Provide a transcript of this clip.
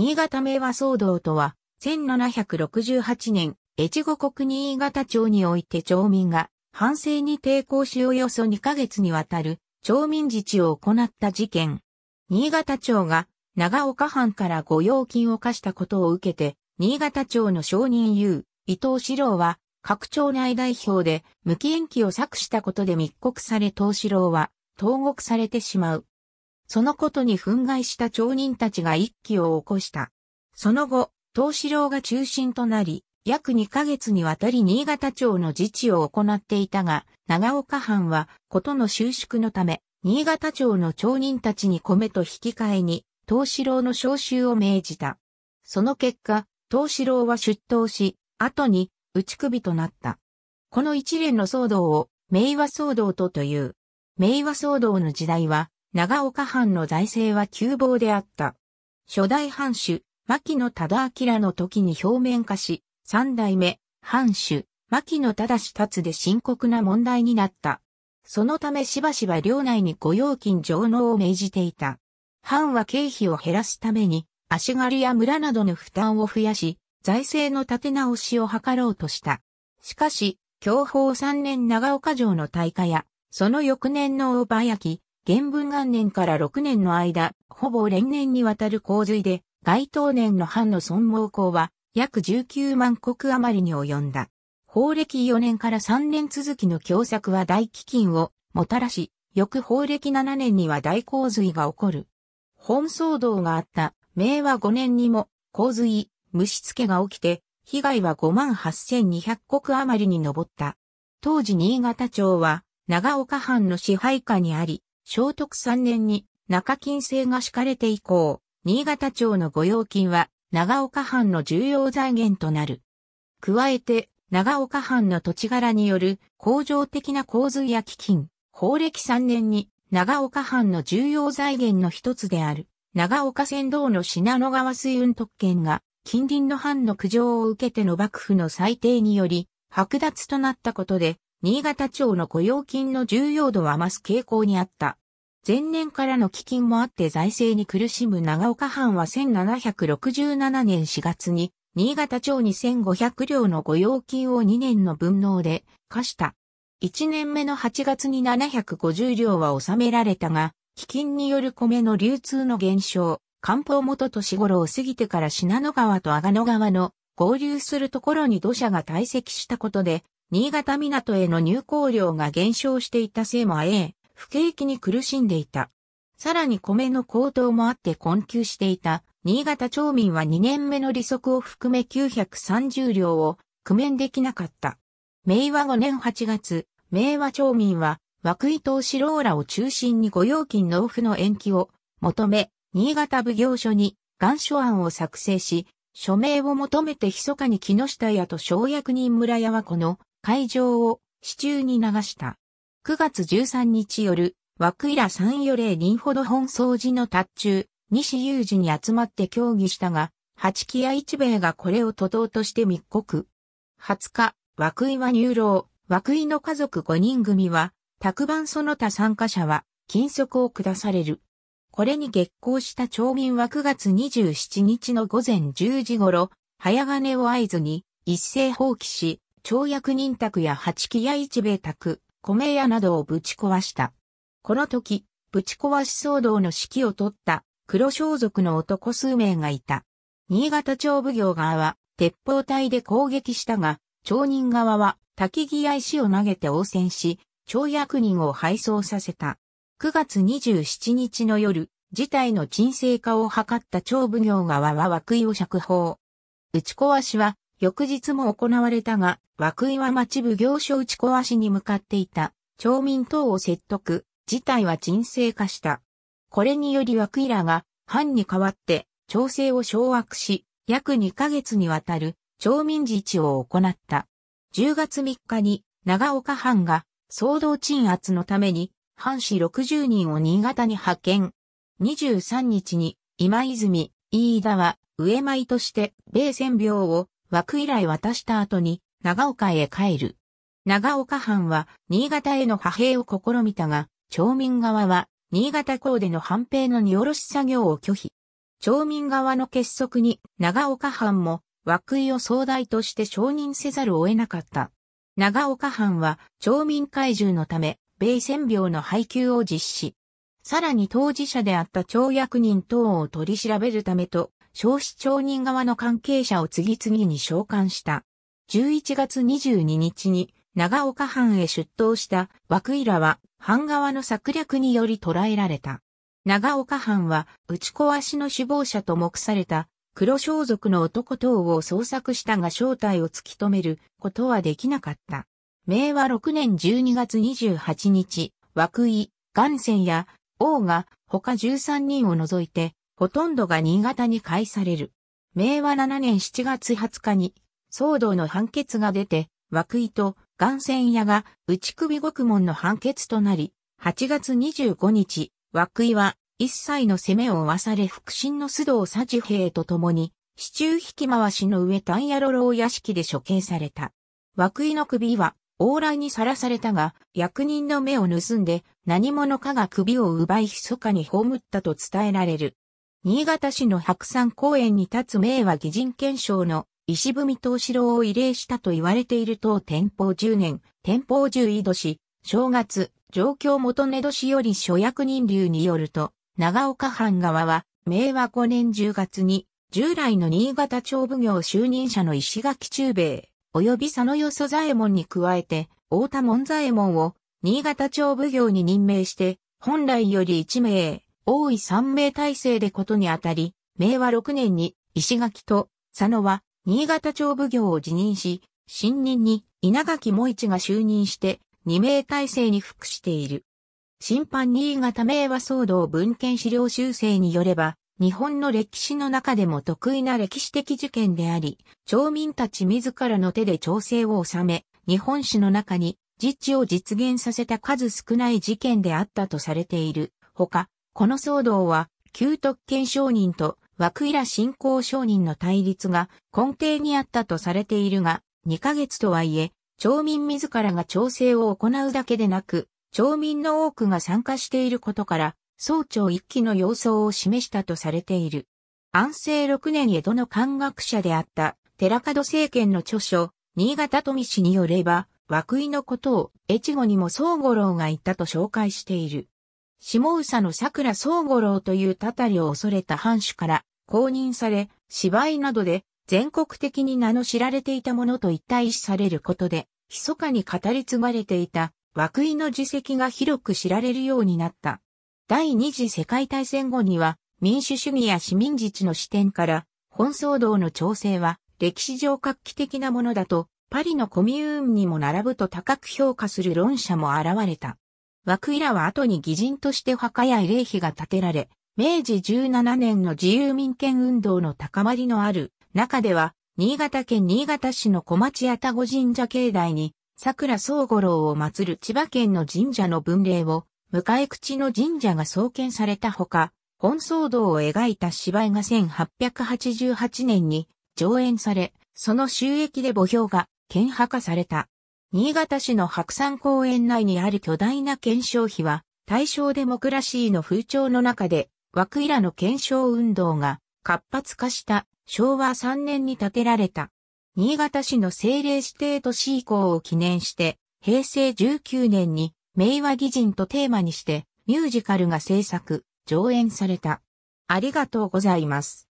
新潟名和騒動とは、1768年、越後国新潟町において町民が、反省に抵抗しおよそ2ヶ月にわたる、町民自治を行った事件。新潟町が、長岡藩から御用金を課したことを受けて、新潟町の承認優、伊藤四郎は、各町内代表で無期延期を策したことで密告され東四郎は、投獄されてしまう。そのことに憤慨した町人たちが一揆を起こした。その後、東四郎が中心となり、約2ヶ月にわたり新潟町の自治を行っていたが、長岡藩は、ことの収縮のため、新潟町の町人たちに米と引き換えに、東四郎の召集を命じた。その結果、東四郎は出頭し、後に、打ち首となった。この一連の騒動を、明和騒動とという。明和騒動の時代は、長岡藩の財政は窮乏であった。初代藩主、牧野忠明の時に表面化し、三代目、藩主、牧野忠達で深刻な問題になった。そのためしばしば領内に御用金上納を命じていた。藩は経費を減らすために、足狩りや村などの負担を増やし、財政の立て直しを図ろうとした。しかし、享保3年長岡城の大火や、その翌年の大場焼き、元文元年から6年の間、ほぼ連年にわたる洪水で、該当年の藩の損耗校は、約19万国余りに及んだ。法暦4年から3年続きの凶作は大飢饉をもたらし、翌法暦7年には大洪水が起こる。本騒動があった明和5年にも洪水、虫付けが起きて、被害は58,200国余りに上った。当時新潟町は長岡藩の支配下にあり、聖徳3年に中金制が敷かれて以降、新潟町の御用金は長岡藩の重要財源となる。加えて、長岡藩の土地柄による恒常的な洪水や基金、法暦3年に長岡藩の重要財源の一つである、長岡船道の品野川水運特権が、近隣の藩の苦情を受けての幕府の裁定により、剥奪となったことで、新潟町の雇用金の重要度は増す傾向にあった。前年からの基金もあって財政に苦しむ長岡藩は1767年4月に、新潟町に1500両の雇用金を2年の分納で貸した。1年目の8月に750両は納められたが、基金による米の流通の減少、漢方元年頃を過ぎてから信濃川と阿賀野川の合流するところに土砂が堆積したことで、新潟港への入港量が減少していたせいもあえ、不景気に苦しんでいた。さらに米の高騰もあって困窮していた、新潟町民は2年目の利息を含め930両を苦面できなかった。明和5年8月、明和町民は、枠井資ローラを中心に御用金納付の延期を求め、新潟奉行所に願書案を作成し、署名を求めて密かに木下屋と小役人村屋はこの会場を市中に流した。9月13日夜、枠ら3余霊人ほど本掃除の達中、西有事に集まって協議したが、八木屋一兵衛がこれを徒党として密告。20日、枠井は入牢、枠井の家族5人組は、宅番その他参加者は、禁足を下される。これに激行した町民は9月27日の午前10時頃、早金を合図に、一斉放棄し、町役人宅や八木屋一兵衛宅、米屋などをぶち壊した。この時、ぶち壊し騒動の指揮を取った黒装束の男数名がいた。新潟町奉行側は鉄砲隊で攻撃したが、町人側は滝木屋石を投げて応戦し、町役人を敗走させた。9月27日の夜、事態の沈静化を図った町奉行側は枠井を釈放。打ち壊しは翌日も行われたが、枠井は町奉行所打ち壊しに向かっていた、町民等を説得、事態は沈静化した。これにより枠井らが、藩に代わって、調整を掌握し、約2ヶ月にわたる、町民自治を行った。10月3日に、長岡藩が、騒動鎮圧のために、藩士60人を新潟に派遣。23日に、今泉、飯田は、上舞として、米戦病を、枠依頼渡した後に長岡へ帰る。長岡藩は新潟への派兵を試みたが、町民側は新潟港での藩兵の荷下ろし作業を拒否。町民側の結束に長岡藩も枠井を総代として承認せざるを得なかった。長岡藩は町民怪獣のため米戦病の配給を実施。さらに当事者であった町役人等を取り調べるためと少子町人側の関係者を次々に召喚した。11月22日に長岡藩へ出頭した枠井らは藩側の策略により捕らえられた。長岡藩は打ち壊しの首謀者と目された黒装束の男等を捜索したが正体を突き止めることはできなかった。明和6年12月28日、枠井、岩泉や王が他13人を除いてほとんどが新潟に返される。明和7年7月20日に、騒動の判決が出て、枠井と岩泉屋が内首獄門の判決となり、8月25日、枠井は一切の攻めを負わされ腹心の須藤佐治兵と共に、市中引き回しの上丹野路老屋敷で処刑された。枠井の首は往来にさらされたが、役人の目を盗んで何者かが首を奪い密かに葬ったと伝えられる。新潟市の白山公園に立つ名和義人憲章の石踏東四郎を慰霊したと言われている当天保10年、天保10年、正月、状況元根年より諸役人流によると、長岡藩側は、明和5年10月に、従来の新潟町奉行就任者の石垣中兵衛、及び佐野よそ左衛門に加えて、大田門左衛門を、新潟町奉行に任命して、本来より1名、王位3名体制でことにあたり、明和6年に石垣と佐野は新潟町奉行を辞任し、新任に稲垣萌一が就任して2名体制に服している。審判新潟名和騒動文献資料修正によれば、日本の歴史の中でも得意な歴史的事件であり、町民たち自らの手で調整を収め、日本史の中に自治を実現させた数少ない事件であったとされている。ほか、この騒動は、旧特権商人と枠イら信仰商人の対立が根底にあったとされているが、2ヶ月とはいえ、町民自らが調整を行うだけでなく、町民の多くが参加していることから、総長一期の様相を示したとされている。安政6年江戸の漢学者であった寺門政権の著書、新潟富士によれば、枠井のことを越後にも総五郎が言ったと紹介している。下総の桜宗五郎というたたりを恐れた藩主から公認され、芝居などで全国的に名の知られていたものと一体視されることで、密かに語り継がれていた枠井の自責が広く知られるようになった。第二次世界大戦後には民主主義や市民自治の視点から本騒動の調整は歴史上画期的なものだとパリのコミューンにも並ぶと高く評価する論者も現れた。涌井らは後に義人として墓や慰霊碑が建てられ、明治17年の自由民権運動の高まりのある中では、新潟県新潟市の小町屋田子神社境内に、桜宗五郎を祀る千葉県の神社の文礼を、迎え口の神社が創建されたほか、本騒動を描いた芝居が1888年に上演され、その収益で墓標が剣破化された。新潟市の白山公園内にある巨大な検証碑は、大正デモクラシーの風潮の中で、枠イラの検証運動が活発化した昭和3年に建てられた。新潟市の政令指定都市移行を記念して、平成19年に名和義人とテーマにしてミュージカルが制作、上演された。ありがとうございます。